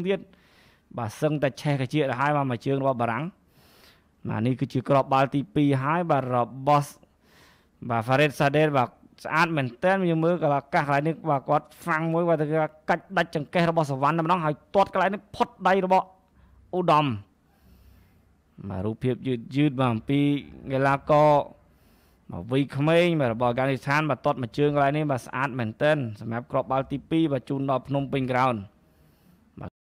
នឹងទៀតបើសឹងតែឆេះកជាទៅហើយមកមួយជើងរបស់បារាំងណានេះគឺជាក្របបាល់ទី2ហើយបាទរបស់បាទ Farid Sadel បាទស្អាតមែនតើយើងមើលកលកាសកន្លែងនេះបាទគាត់ហ្វាំងមួយបាទគេកាច់ដាច់ចង្កេះរបស់សវណ្ណតែម្ដងហើយទាត់កន្លែងនេះផុតដៃរបស់ឧត្តមបាទរូបភាពយឺតយឺតបាទអំពីកីឡាករមកវ័យក្មេងបាទរបស់អាហ្គានីស្ថានបាទទាត់មួយជើងកន្លែងនេះបាទស្អាតមែនតើសម្រាប់ក្របបាល់ទី2បាទជូនដល់ភ្នំពេញក្រោន